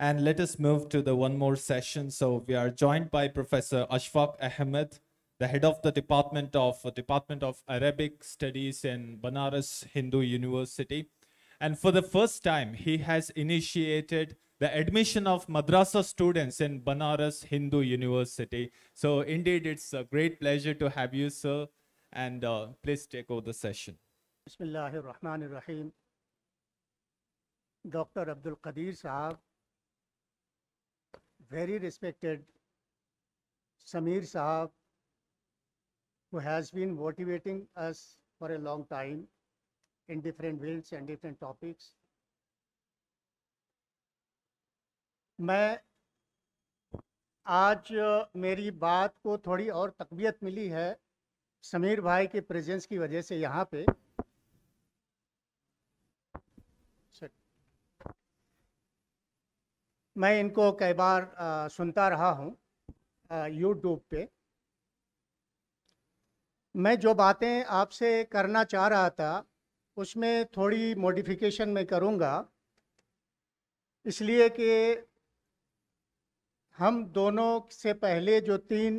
And let us move to the one more session. So we are joined by Professor Ashfaq Ahmed, the head of the Department of Department of Arabic Studies in Banaras Hindu University. And for the first time, he has initiated the admission of madrasa students in Banaras Hindu University. So indeed, it's a great pleasure to have you, sir. And uh, please take over the session. Bismillahir Rahmanir Rahim. Dr. Abdul Qadir Sahab, very respected Samir Sahab, who has been motivating us for a long time in different fields and different topics. मैं आज मेरी बात को थोड़ी और तकबीयत मिली है समीर भाई के प्रेजेंस की वजह से यहाँ पे मैं इनको कई बार आ, सुनता रहा हूँ यूट्यूब पे मैं जो बातें आपसे करना चाह रहा था उसमें थोड़ी मॉडिफिकेशन मैं करूँगा इसलिए कि हम दोनों से पहले जो तीन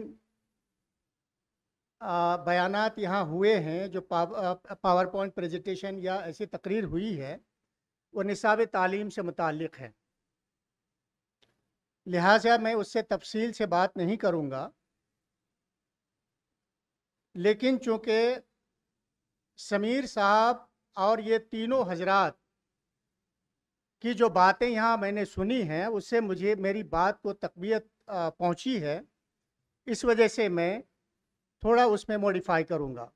बयानात यहाँ हुए हैं जो पावर पॉइंट प्रेजेंटेशन या ऐसी तकरीर हुई है वो निसाब तालीम से मुतक़ है लिहाजा मैं उससे तफसील से बात नहीं करूँगा लेकिन चूँकि समीर साहब और ये तीनों हजरात की जो बातें यहाँ मैंने सुनी हैं उससे मुझे मेरी बात को तकबीयत पहुँची है इस वजह से मैं थोड़ा उसमें मॉडिफाई करूँगा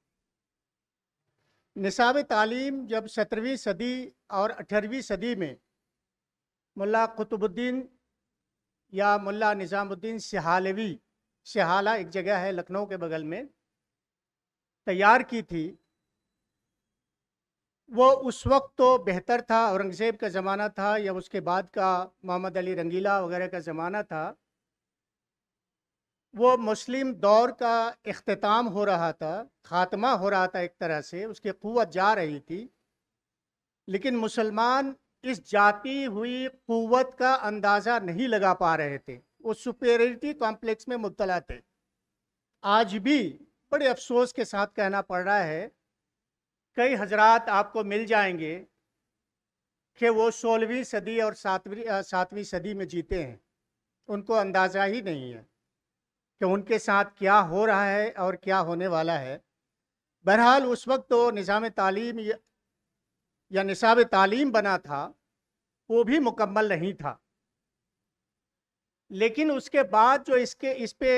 निसाब तालीम जब सत्रहवीं सदी और अठारहवीं सदी में मुल्ला कुतुबुद्दीन या मुल्ला निज़ामुद्दीन सिहालवी सिहाला एक जगह है लखनऊ के बगल में तैयार की थी वो उस वक्त तो बेहतर था औरंगज़ेब का ज़माना था या उसके बाद का मोहम्मद अली रंगीला वगैरह का ज़माना था वो मुस्लिम दौर का अख्ताम हो रहा था ख़ात्मा हो रहा था एक तरह से उसकी क़वत जा रही थी लेकिन मुसलमान इस जाती हुई कुवत का अंदाज़ा नहीं लगा पा रहे थे वो सुपेरिटी कॉम्प्लेक्स में मुबतला थे आज भी बड़े अफसोस के साथ कहना पड़ रहा है कई हजरात आपको मिल जाएंगे कि वो सोलहवीं सदी और सातवीं सातवीं सदी में जीते हैं उनको अंदाज़ा ही नहीं है कि उनके साथ क्या हो रहा है और क्या होने वाला है बहरहाल उस वक्त तो निज़ाम तालीम या निसाब तालीम बना था वो भी मुकम्मल नहीं था लेकिन उसके बाद जो इसके इस पे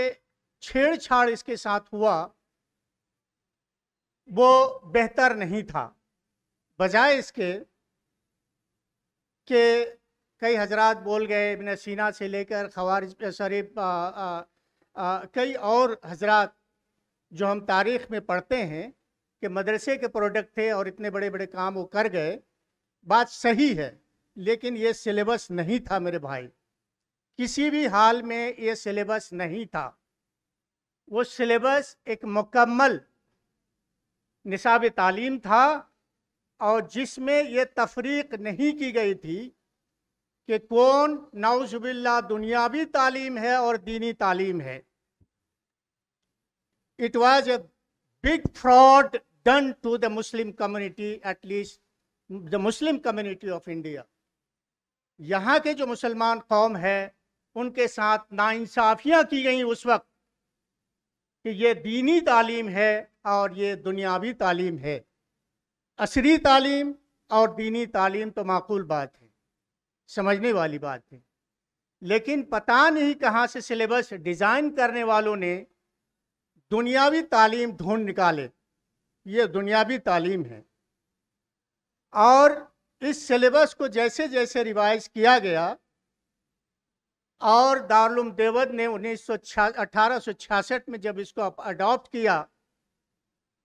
छेड़छाड़ इसके साथ हुआ वो बेहतर नहीं था बजाय इसके के कई हजरत बोल गए इबन सीना से लेकर खवारिज सॉरी कई और हजरत जो हम तारीख में पढ़ते हैं कि मदरसे के प्रोडक्ट थे और इतने बड़े बड़े काम वो कर गए बात सही है लेकिन ये सिलेबस नहीं था मेरे भाई किसी भी हाल में ये सिलेबस नहीं था वो सिलेबस एक मुकम्मल निसाब तालीम था और जिसमें ये तफरीक नहीं की गई थी कि कौन नाउजबिल्ला दुनियावी तालीम है और दीनी तालीम है it was a big fraud done to the Muslim community, at least the Muslim community of India. यहाँ के जो मुसलमान कौम है उनके साथ नाइंसाफियाँ की गई उस वक्त कि ये दीनी तालीम है और ये दुनियावी तालीम है असरी तालीम और दीनी तालीम तो माकूल बात है समझने वाली बात है लेकिन पता नहीं कहाँ से सिलेबस डिज़ाइन करने वालों ने दुनियावी तालीम ढूंढ निकाले ये दुनियावी तालीम है और इस सिलेबस को जैसे जैसे रिवाइज किया गया और दारुल देवद ने उन्नीस सौ में जब इसको अडॉप्ट किया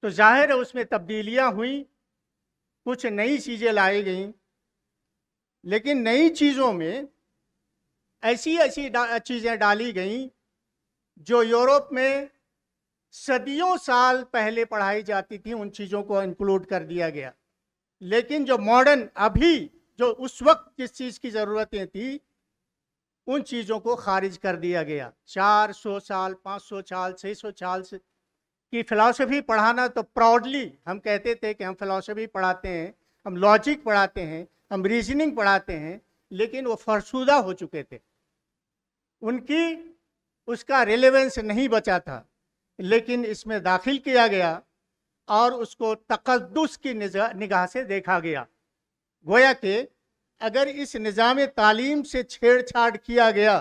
तो जाहिर है उसमें तब्दीलियां हुई कुछ नई चीज़ें लाई गईं लेकिन नई चीज़ों में ऐसी ऐसी डा, चीज़ें डाली गईं जो यूरोप में सदियों साल पहले पढ़ाई जाती थी उन चीज़ों को इंक्लूड कर दिया गया लेकिन जो मॉडर्न अभी जो उस वक्त जिस चीज़ की ज़रूरतें थी उन चीज़ों को खारिज कर दिया गया 400 साल 500 साल 600 साल से की फ़िलासफ़ी पढ़ाना तो प्राउडली हम कहते थे कि हम फ़िलासफ़ी पढ़ाते हैं हम लॉजिक पढ़ाते हैं हम रीजनिंग पढ़ाते हैं लेकिन वो फरसुदा हो चुके थे उनकी उसका रिलेवेंस नहीं बचा था लेकिन इसमें दाखिल किया गया और उसको तकदस की निगाह से देखा गया गोया कि अगर इस निज़ाम तालीम से छेड़छाड़ किया गया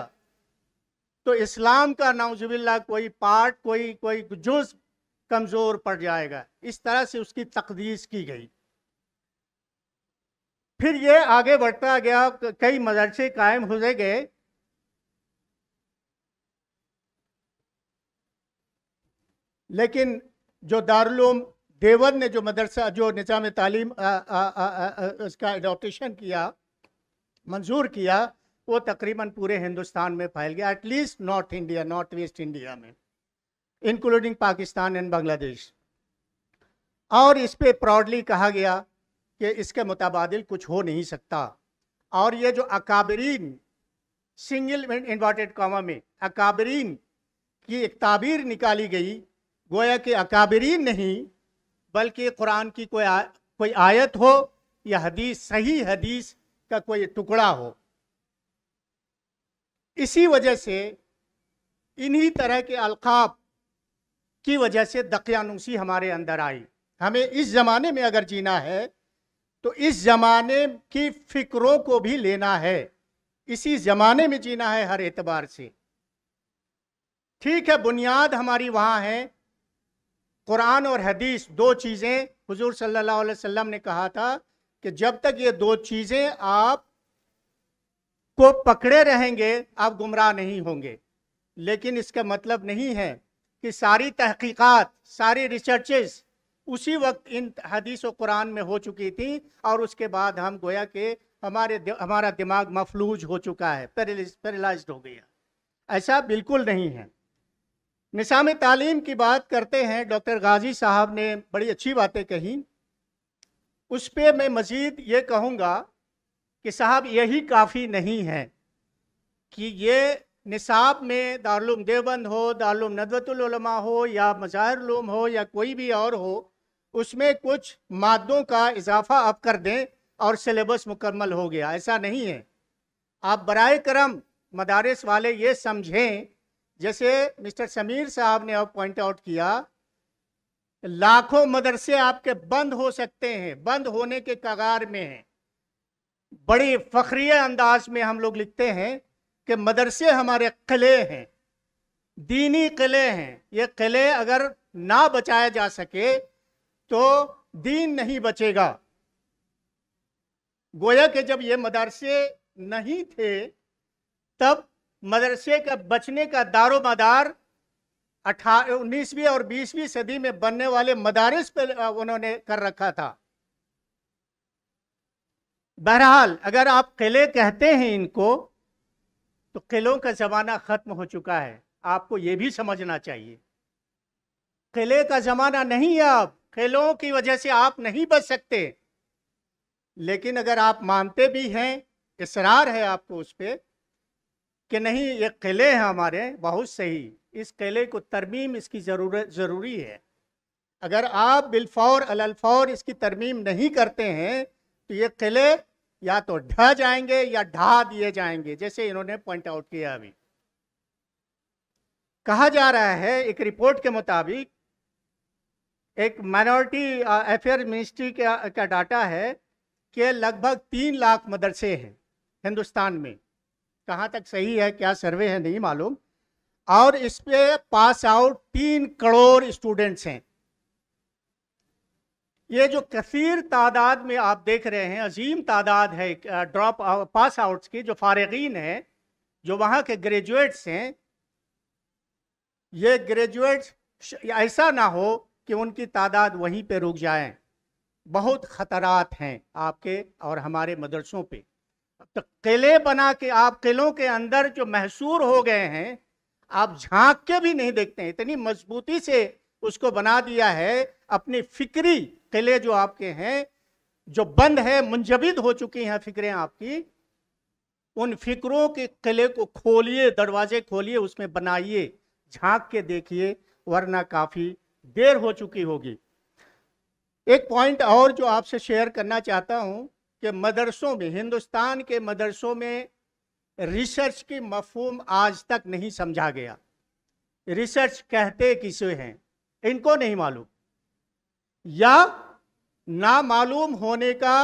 तो इस्लाम का नाउजबिल्ला कोई पार्ट कोई कोई जुज कमज़ोर पड़ जाएगा इस तरह से उसकी तकदीस की गई फिर ये आगे बढ़ता गया कई मदरसे कायम हो गए लेकिन जो दारुलूम देवर ने जो मदरसा जो निज़ाम तालीम आ, आ, आ, उसका एडोप्टशन किया मंजूर किया वो तकरीबन पूरे हिंदुस्तान में फैल गया at least north India north west India में इंक्लूडिंग पाकिस्तान एंड बांग्लादेश और इस पर प्राउडली कहा गया कि इसके मुतबादिल कुछ हो नहीं सकता और ये जो अकाबरीन सिंगल इन्वर्टेड कॉमा में अकाबरीन की एक ताबीर निकाली गई गोया के अकाबरीन नहीं बल्कि कुरान की कोई आ, कोई आयत हो या हदीस सही हदीस का कोई टुकड़ा हो इसी वजह से इन्हीं तरह के अलकाब की वजह से दकियानुसी हमारे अंदर आई हमें इस ज़माने में अगर जीना है तो इस ज़माने की फ़िक्रों को भी लेना है इसी ज़माने में जीना है हर एतबार से ठीक है बुनियाद हमारी वहाँ है कुरान और हदीस दो चीज़ें हुजूर सल्लल्लाहु अलैहि वसल्लम ने कहा था कि जब तक ये दो चीज़ें आप को पकड़े रहेंगे आप गुमराह नहीं होंगे लेकिन इसका मतलब नहीं है कि सारी तहकीकात सारी रिसर्चेस उसी वक्त इन हदीस और कुरान में हो चुकी थी और उसके बाद हम गोया के हमारे हमारा दिमाग मफलूज हो चुका है पेरलाइज हो गया ऐसा बिल्कुल नहीं है निशाम तालीम की बात करते हैं डॉक्टर गाजी साहब ने बड़ी अच्छी बातें कहीं उस पर मैं मज़ीद ये कहूँगा कि साहब यही काफ़ी नहीं है कि ये निसाब में दारुम देवबंद हो दारुम नदवतुलमा हो या मजाहरूम हो या कोई भी और हो उसमें कुछ मादों का इजाफा आप कर दें और सिलेबस मुकम्मल हो गया ऐसा नहीं है आप बर करम मदारस वाले ये समझें जैसे मिस्टर समीर साहब ने अब पॉइंट आउट किया लाखों मदरसे आपके बंद हो सकते हैं बंद होने के कगार में हैं बड़ी फखरी अंदाज में हम लोग लिखते हैं कि मदरसे हमारे किले हैं दीनी किले हैं ये किले अगर ना बचाया जा सके तो दीन नहीं बचेगा गोया के जब ये मदरसे नहीं थे तब मदरसे का बचने का दारो मदार उन्नीसवीं और बीसवीं सदी में बनने वाले मदारस पर उन्होंने कर रखा था बहरहाल अगर आप किले कहते हैं इनको तो किलों का ज़माना ख़त्म हो चुका है आपको यह भी समझना चाहिए किले का ज़माना नहीं है आप किलों की वजह से आप नहीं बच सकते लेकिन अगर आप मानते भी हैं इसरार है आपको उस पर कि नहीं ये किले हैं हमारे बहुत सही इस किले को तरमीम इसकी ज़रूरत ज़रूरी है अगर आप बिलफौर अलफौर इसकी तरमीम नहीं करते हैं तो ये किले या तो ढह जाएंगे या ढा दिए जाएंगे जैसे इन्होंने पॉइंट आउट किया अभी कहा जा रहा है एक रिपोर्ट के मुताबिक एक माइनॉरिटी अफेयर मिनिस्ट्री का, का डाटा है कि लगभग तीन लाख मदरसे हैं हिंदुस्तान में कहाँ तक सही है क्या सर्वे है नहीं मालूम और इस पे पास आउट तीन करोड़ स्टूडेंट्स हैं ये जो कसीर तादाद में आप देख रहे हैं अजीम तादाद है ड्रॉप पास आउट्स की जो फारगीन हैं जो वहाँ के ग्रेजुएट्स हैं ये ग्रेजुएट्स ऐसा ना हो कि उनकी तादाद वहीं पे रुक जाए बहुत ख़तरात हैं आपके और हमारे मदरसों पे तो किले बना के आप किलों के अंदर जो महसूर हो गए हैं आप झांक के भी नहीं देखते हैं इतनी मजबूती से उसको बना दिया है अपनी फिक्री किले जो आपके हैं जो बंद है मुंजबिद हो चुकी हैं फिक्रें आपकी उन फिक्रों के किले को खोलिए दरवाजे खोलिए उसमें बनाइए झांक के देखिए वरना काफ़ी देर हो चुकी होगी एक पॉइंट और जो आपसे शेयर करना चाहता हूं कि मदरसों में हिंदुस्तान के मदरसों में रिसर्च की मफहम आज तक नहीं समझा गया रिसर्च कहते किसे हैं इनको नहीं मालूम या ना मालूम होने का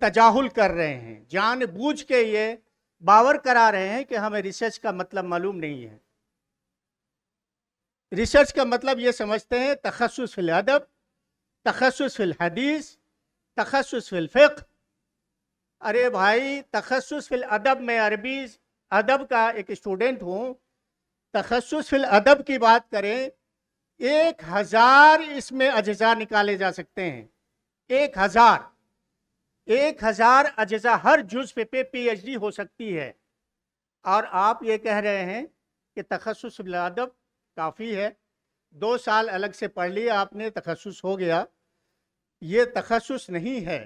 तजाहुल कर रहे हैं जानबूझ के ये बावर करा रहे हैं कि हमें रिसर्च का मतलब मालूम नहीं है रिसर्च का मतलब ये समझते हैं तखसुस फिल अदब तखसुस फिल हदीस तखसस फिल अरे भाई तखसस फिल अदब में अरबी अदब का एक स्टूडेंट हूँ तखसस फिल अदब की बात करें एक हज़ार इसमें अज्जा निकाले जा सकते हैं एक हज़ार एक हज़ार अज्जा हर जुज पे पे पीएचडी हो सकती है और आप ये कह रहे हैं कि तखसस अदब काफ़ी है दो साल अलग से पढ़ लिया आपने तखसस हो गया ये तखसस नहीं है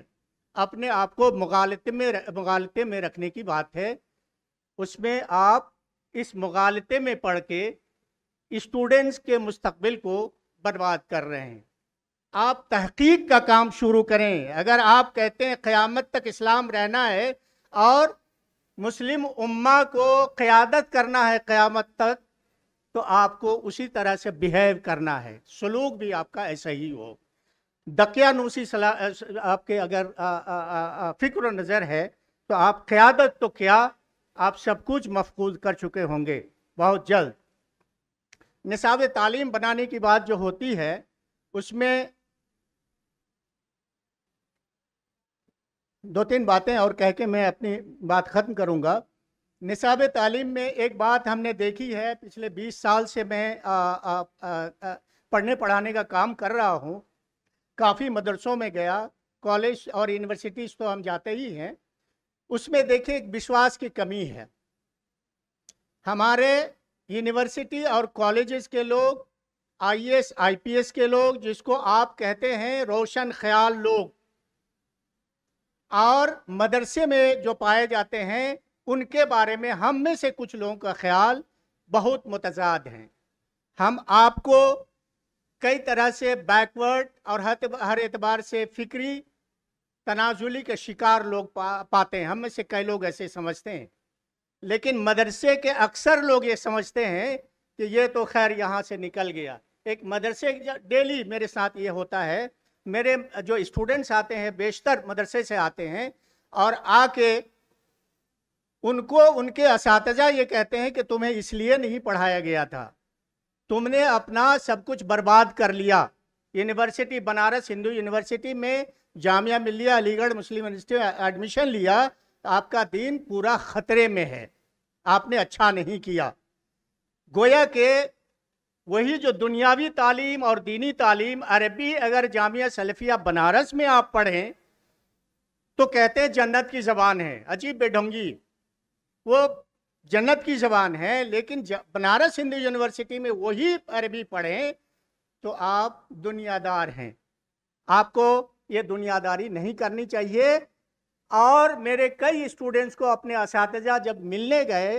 अपने आप को मुगालते में मगालत में रखने की बात है उसमें आप इस मुगालते में पढ़ के स्टूडेंट्स के मुस्तबिल को बर्बाद कर रहे हैं आप तहकीक का काम शुरू करें अगर आप कहते हैं क़यामत तक इस्लाम रहना है और मुस्लिम उम्मा को क़्यादत करना है क़यामत तक तो आपको उसी तरह से बिहेव करना है सलूक भी आपका ऐसा ही हो दकियानूसी आपके अगर फिक्र नज़र है तो आप क़्यादत तो क्या आप सब कुछ मफकूज कर चुके होंगे बहुत जल्द निसाब तालीम बनाने की बात जो होती है उसमें दो तीन बातें और कह के मैं अपनी बात ख़त्म करूंगा निसाब तालीम में एक बात हमने देखी है पिछले 20 साल से मैं आ, आ, आ, आ, पढ़ने पढ़ाने का काम कर रहा हूं काफ़ी मदरसों में गया कॉलेज और यूनिवर्सिटीज़ तो हम जाते ही हैं उसमें देखिए एक विश्वास की कमी है हमारे यूनिवर्सिटी और कॉलेजेस के लोग आईएएस आईपीएस के लोग जिसको आप कहते हैं रोशन ख्याल लोग और मदरसे में जो पाए जाते हैं उनके बारे में हम में से कुछ लोगों का ख्याल बहुत मुतजाद हैं हम आपको कई तरह से बैकवर्ड और हर हर एतबार से फिक्री तनाजुली के शिकार लोग पा, पाते हैं हम में से कई लोग ऐसे समझते हैं लेकिन मदरसे के अक्सर लोग ये समझते हैं कि ये तो खैर यहाँ से निकल गया एक मदरसे डेली मेरे साथ ये होता है मेरे जो स्टूडेंट्स आते हैं बेशतर मदरसे से आते हैं और आके उनको उनके इस ये कहते हैं कि तुम्हें इसलिए नहीं पढ़ाया गया था तुमने अपना सब कुछ बर्बाद कर लिया यूनिवर्सिटी बनारस हिंदू यूनिवर्सिटी में जामिया मिलिया अलीगढ़ मुस्लिम यूनिवर्सिटी में एडमिशन लिया आपका दिन पूरा ख़तरे में है आपने अच्छा नहीं किया गोया के वही जो दुनियावी तालीम और दीनी तालीम अरबी अगर जामिया सलफिया बनारस में आप पढ़ें तो कहते हैं जन्नत की ज़बान है अजीब बेढोंगी वो जन्नत की ज़बान है लेकिन बनारस हिंदू यूनिवर्सिटी में वही अरबी पढ़ें तो आप दुनियादार हैं आपको ये दुनियादारी नहीं करनी चाहिए और मेरे कई स्टूडेंट्स को अपने इस जब मिलने गए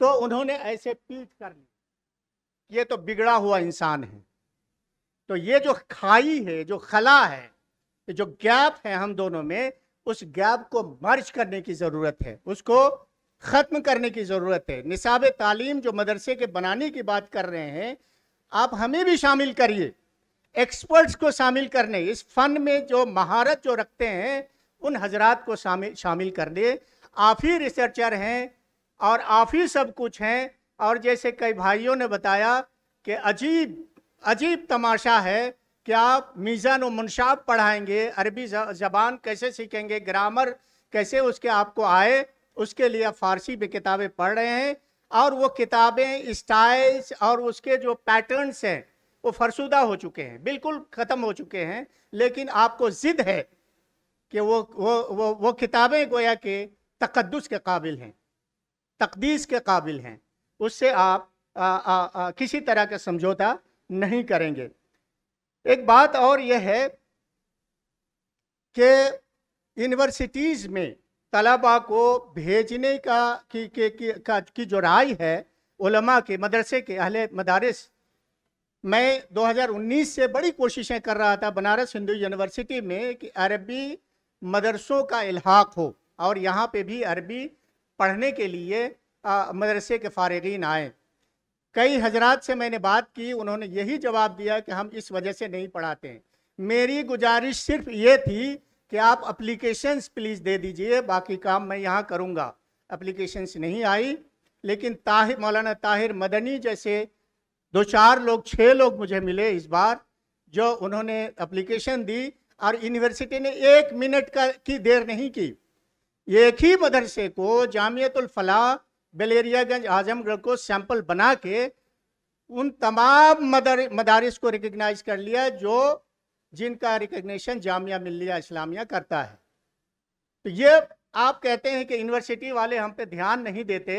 तो उन्होंने ऐसे पीट कर ली ये तो बिगड़ा हुआ इंसान है तो ये जो खाई है जो खला है जो गैप है हम दोनों में उस गैप को मर्ज करने की ज़रूरत है उसको ख़त्म करने की ज़रूरत है निसाब तालीम जो मदरसे के बनाने की बात कर रहे हैं आप हमें भी शामिल करिए एक्सपर्ट्स को शामिल करने इस फन में जो महारत जो रखते हैं उन हजरात को शामिल शामिल करने आप ही रिसर्चर हैं और आप ही सब कुछ हैं और जैसे कई भाइयों ने बताया कि अजीब अजीब तमाशा है कि आप मीज़ान मुनशाब पढ़ाएंगे अरबी ज़बान कैसे सीखेंगे ग्रामर कैसे उसके आपको आए उसके लिए फ़ारसी में किताबें पढ़ रहे हैं और वो किताबें स्टाइल्स और उसके जो पैटर्न्स हैं वो फरसुदा हो चुके हैं बिल्कुल ख़त्म हो चुके हैं लेकिन आपको ज़िद है कि वो वो वो वो किताबें गोया के तकदस के काबिल हैं तकदीस के काबिल हैं उससे आप आ, आ, आ, किसी तरह का समझौता नहीं करेंगे एक बात और यह है कि यूनिवर्सिटीज़ में तलबा को भेजने का की के, की, का, की जो राय है उलमा के मदरसे के अहले मदारस मैं 2019 से बड़ी कोशिशें कर रहा था बनारस हिंदू यूनिवर्सिटी में कि अरबी मदरसों का इलाहाक हो और यहाँ पे भी अरबी पढ़ने के लिए मदरसे के फारगिन आए कई हजरात से मैंने बात की उन्होंने यही जवाब दिया कि हम इस वजह से नहीं पढ़ाते हैं मेरी गुजारिश सिर्फ ये थी कि आप अप्लीकेशंस प्लीज़ दे दीजिए बाकी काम मैं यहाँ करूँगा अप्लीकेशंस नहीं आई लेकिन ताहिर मौलाना ताहिर मदनी जैसे दो चार लोग छः लोग मुझे मिले इस बार जो उन्होंने अप्लीकेशन दी और यूनिवर्सिटी ने एक मिनट का की देर नहीं की एक ही मदरसे को जामियतुलफला बलेरियागंज आजमगढ़ को सैंपल बना के उन तमाम मदर मदारस को रिकग्नाइज कर लिया जो जिनका रिकग्निशन जामिया मिलिया इस्लामिया करता है तो ये आप कहते हैं कि यूनिवर्सिटी वाले हम पे ध्यान नहीं देते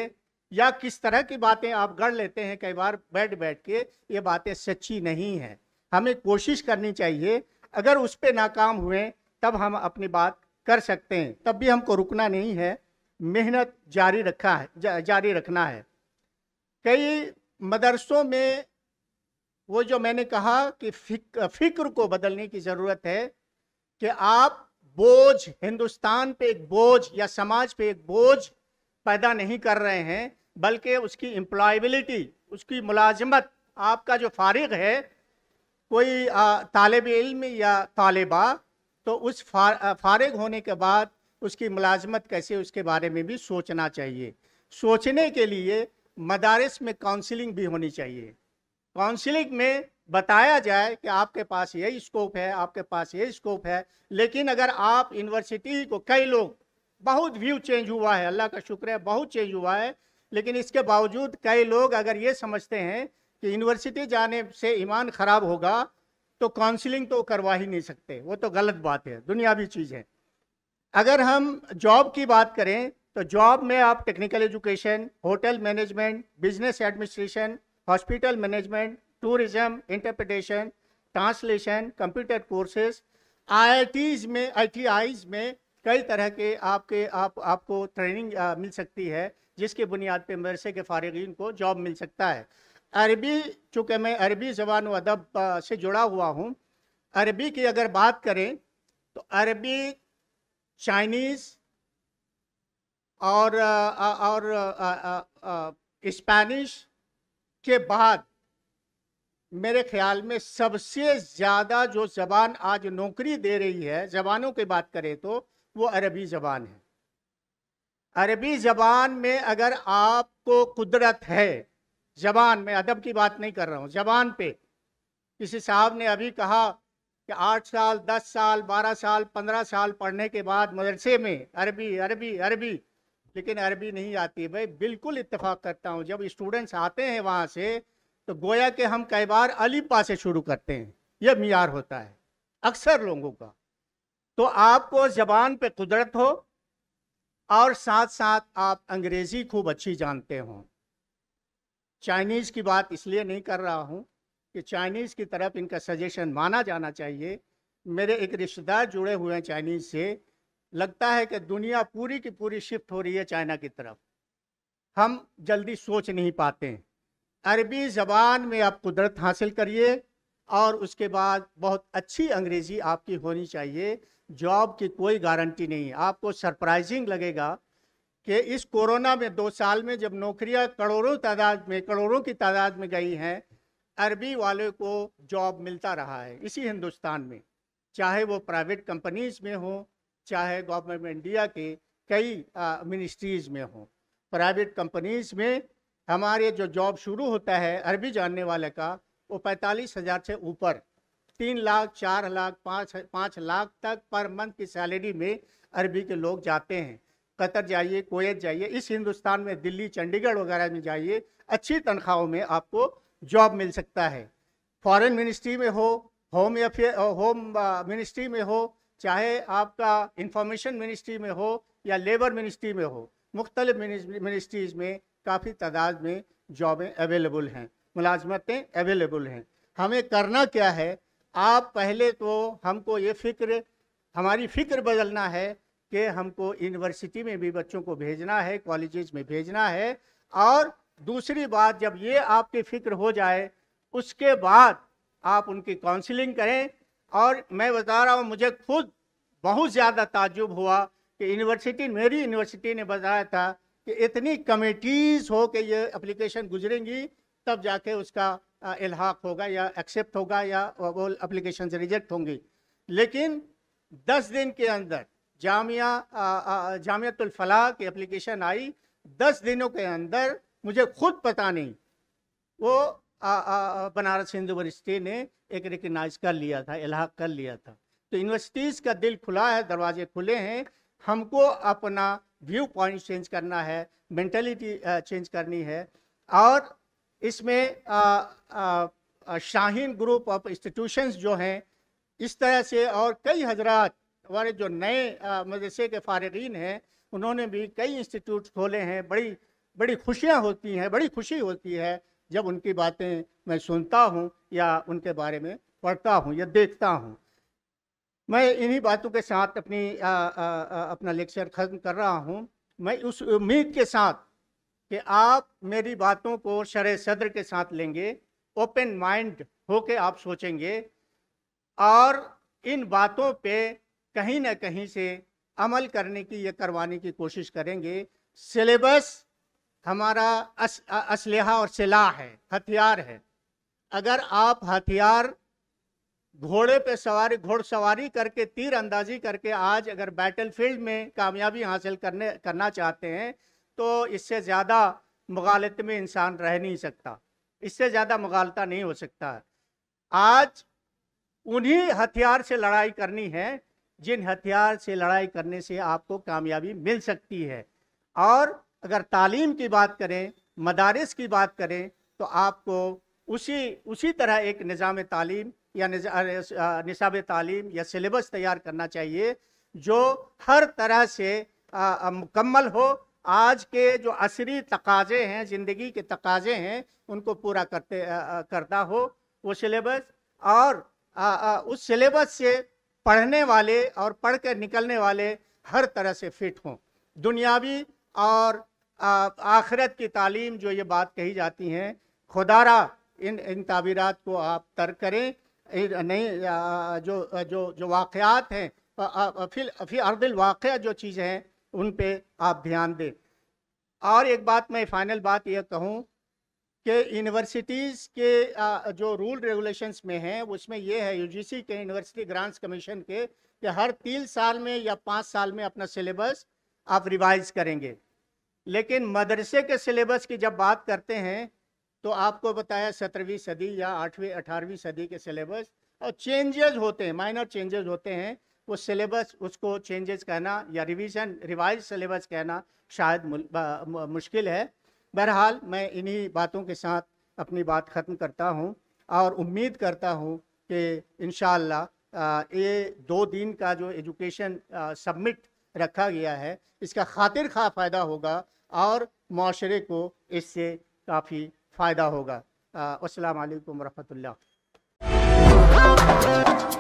या किस तरह की बातें आप गढ़ लेते हैं कई बार बैठ बैठ के ये बातें सच्ची नहीं हैं हमें कोशिश करनी चाहिए अगर उस पर नाकाम हुए तब हम अपनी बात कर सकते हैं तब भी हमको रुकना नहीं है मेहनत जारी रखा है जा, जारी रखना है कई मदरसों में वो जो मैंने कहा कि फिक, फिक्र को बदलने की ज़रूरत है कि आप बोझ हिंदुस्तान पे एक बोझ या समाज पे एक बोझ पैदा नहीं कर रहे हैं बल्कि उसकी एम्प्लॉयबिलिटी उसकी मुलाजमत आपका जो फारिग है कोई तालब इल्म या तालबा तो उस फारिग होने के बाद उसकी मुलाजमत कैसे उसके बारे में भी सोचना चाहिए सोचने के लिए मदारस में काउंसलिंग भी होनी चाहिए काउंसिलिंग में बताया जाए कि आपके पास यही स्कोप है आपके पास यही स्कोप है लेकिन अगर आप यूनिवर्सिटी को कई लोग बहुत व्यू चेंज हुआ है अल्लाह का शुक्र है बहुत चेंज हुआ है लेकिन इसके बावजूद कई लोग अगर ये समझते हैं कि यूनिवर्सिटी जाने से ईमान ख़राब होगा तो काउंसलिंग तो करवा ही नहीं सकते वो तो गलत बात है दुनियावी चीज़ है अगर हम जॉब की बात करें तो जॉब में आप technical education hotel management business administration hospital management tourism interpretation translation computer courses IITs में आईटीआईज में कई तरह के आपके आप आपको ट्रेनिंग आ, मिल सकती है जिसके बुनियाद पर मदरसे के फारगिन को जॉब मिल सकता है अरबी चूँकि मैं अरबी ज़बान व अदब से जुड़ा हुआ हूँ अरबी की अगर बात करें तो अरबी चाइनीज़ और और स्पेनिश के बाद मेरे ख्याल में सबसे ज़्यादा जो ज़बान आज नौकरी दे रही है ज़बानों की बात करें तो वो अरबी ज़बान है अरबी ज़बान में अगर आपको कुदरत है ज़बान में अदब की बात नहीं कर रहा हूँ ज़बान पे किसी साहब ने अभी कहा कि आठ साल दस साल बारह साल पंद्रह साल पढ़ने के बाद मदरसे में अरबी अरबी अरबी लेकिन अरबी नहीं आती भाई बिल्कुल इतफाक़ करता हूँ जब स्टूडेंट्स आते हैं वहाँ से तो गोया के हम कई बार पा से शुरू करते हैं यह मीयार होता है अक्सर लोगों का तो आपको ज़बान पे कुदरत हो और साथ साथ आप अंग्रेज़ी खूब अच्छी जानते हों चाइनीज़ की बात इसलिए नहीं कर रहा हूँ कि चाइनीज़ की तरफ इनका सजेशन माना जाना चाहिए मेरे एक रिश्तेदार जुड़े हुए हैं चाइनीज़ से लगता है कि दुनिया पूरी की पूरी शिफ्ट हो रही है चाइना की तरफ हम जल्दी सोच नहीं पाते अरबी ज़बान में आप कुदरत हासिल करिए और उसके बाद बहुत अच्छी अंग्रेज़ी आपकी होनी चाहिए जॉब की कोई गारंटी नहीं है आपको सरप्राइजिंग लगेगा कि इस कोरोना में दो साल में जब नौकरियां करोड़ों तादाद में करोड़ों की तादाद में गई हैं अरबी वाले को जॉब मिलता रहा है इसी हिंदुस्तान में चाहे वो प्राइवेट कंपनीज में हो चाहे गवर्नमेंट ऑफ इंडिया के कई मिनिस्ट्रीज में हों प्राइवेट कंपनीज में हमारे जो जॉब शुरू होता है अरबी जानने वाले का वो पैंतालीस हज़ार से ऊपर तीन लाख चार लाख पाँच पाँच लाख तक पर मंथ की सैलरी में अरबी के लोग जाते हैं कतर जाइए कोयत जाइए इस हिंदुस्तान में दिल्ली चंडीगढ़ वगैरह में जाइए अच्छी तनख्वाहों में आपको जॉब मिल सकता है फॉरेन मिनिस्ट्री में हो होम अफेयर होम मिनिस्ट्री में हो चाहे आपका इंफॉर्मेशन मिनिस्ट्री में हो या लेबर मिनिस्ट्री में हो मुख्तल मिनिस्ट्रीज़ में काफ़ी तादाद में जॉबें अवेलेबल हैं मुलाजमतें अवेलेबल हैं हमें करना क्या है आप पहले तो हमको ये फ़िक्र हमारी फ़िक्र बदलना है कि हमको यूनिवर्सिटी में भी बच्चों को भेजना है कॉलेज में भेजना है और दूसरी बात जब ये आपकी फ़िक्र हो जाए उसके बाद आप उनकी काउंसलिंग करें और मैं बता रहा हूँ मुझे खुद बहुत ज़्यादा ताजुब हुआ कि यूनिवर्सिटी मेरी यूनिवर्सिटी ने बताया था कि इतनी कमेटीज़ हो के ये एप्लीकेशन गुजरेंगी तब जाके उसका इलाहाक होगा या एक्सेप्ट होगा या वो एप्लीकेशन रिजेक्ट होंगी लेकिन दस दिन के अंदर जामिया जामियातुलफला की एप्लीकेशन आई दस दिनों के अंदर मुझे खुद पता नहीं वो बनारस हिंदू यूनिवर्सिटी ने एक रिकनाइज कर लिया था इलाहा कर लिया था तो यूनिवर्सिटीज़ का दिल खुला है दरवाजे खुले हैं हमको अपना व्यू पॉइंट चेंज करना है मैंटेलिटी चेंज करनी है और इसमें शाहीन ग्रुप ऑफ इंस्टीट्यूशंस जो हैं इस तरह से और कई हजरा हमारे जो नए मदरसे के फारगीन हैं उन्होंने भी कई इंस्टीट्यूट खोले हैं बड़ी बड़ी खुशियाँ होती हैं बड़ी खुशी होती है जब उनकी बातें मैं सुनता हूँ या उनके बारे में पढ़ता हूँ या देखता हूँ मैं इन्हीं बातों के साथ अपनी आ, आ, आ, अपना लेक्चर खत्म कर रहा हूँ मैं उस उम्मीद के साथ कि आप मेरी बातों को शर सदर के साथ लेंगे ओपन माइंड होके आप सोचेंगे और इन बातों पे कहीं ना कहीं से अमल करने की या करवाने की कोशिश करेंगे सिलेबस हमारा अस, असलहा और सिलाह है हथियार है अगर आप हथियार घोड़े पे सवारी घोड़सवारी करके तीर अंदाजी करके आज अगर बैटलफील्ड में कामयाबी हासिल करने करना चाहते हैं तो इससे ज़्यादा मगालत में इंसान रह नहीं सकता इससे ज़्यादा मगालता नहीं हो सकता आज उन्हीं हथियार से लड़ाई करनी है जिन हथियार से लड़ाई करने से आपको कामयाबी मिल सकती है और अगर तालीम की बात करें मदारस की बात करें तो आपको उसी उसी तरह एक निज़ाम तालीम या निसाब तालीम या सिलेबस तैयार करना चाहिए जो हर तरह से आ, मुकम्मल हो आज के जो असरी तकाजे हैं ज़िंदगी के तकाजे हैं उनको पूरा करते आ, करता हो वो सिलेबस और आ, आ, उस सिलेबस से पढ़ने वाले और पढ़ कर निकलने वाले हर तरह से फिट हों दुनियावी और आखिरत की तालीम जो ये बात कही जाती हैं खुदारा इन इन तबीरत को आप तर्क करें नहीं जो जो जो वाक़ात हैं फिर फिर अर्दिल वाक़ जो चीज़ें हैं उन पे आप ध्यान दें और एक बात मैं फाइनल बात यह कहूँ कि यूनिवर्सिटीज़ के जो रूल रेगुलेशंस में हैं उसमें यह है यूजीसी के यूनिवर्सिटी ग्रांट्स कमीशन के कि हर तीन साल में या पाँच साल में अपना सिलेबस आप रिवाइज़ करेंगे लेकिन मदरसे के सिलेबस की जब बात करते हैं तो आपको बताया सत्रहवीं सदी या आठवीं अठारहवीं सदी के सिलेबस और चेंजेस होते हैं माइनर चेंजेस होते हैं वो सिलेबस उसको चेंजेस कहना या रिवीजन रिवाइज सिलेबस कहना शायद मुश्किल है बहरहाल मैं इन्हीं बातों के साथ अपनी बात ख़त्म करता हूँ और उम्मीद करता हूँ कि इन ये दो दिन का जो एजुकेशन सबमिट रखा गया है इसका खातिर खा फ़ायदा होगा और माशरे को इससे काफ़ी फ़ायदा होगा असलकम वरहमल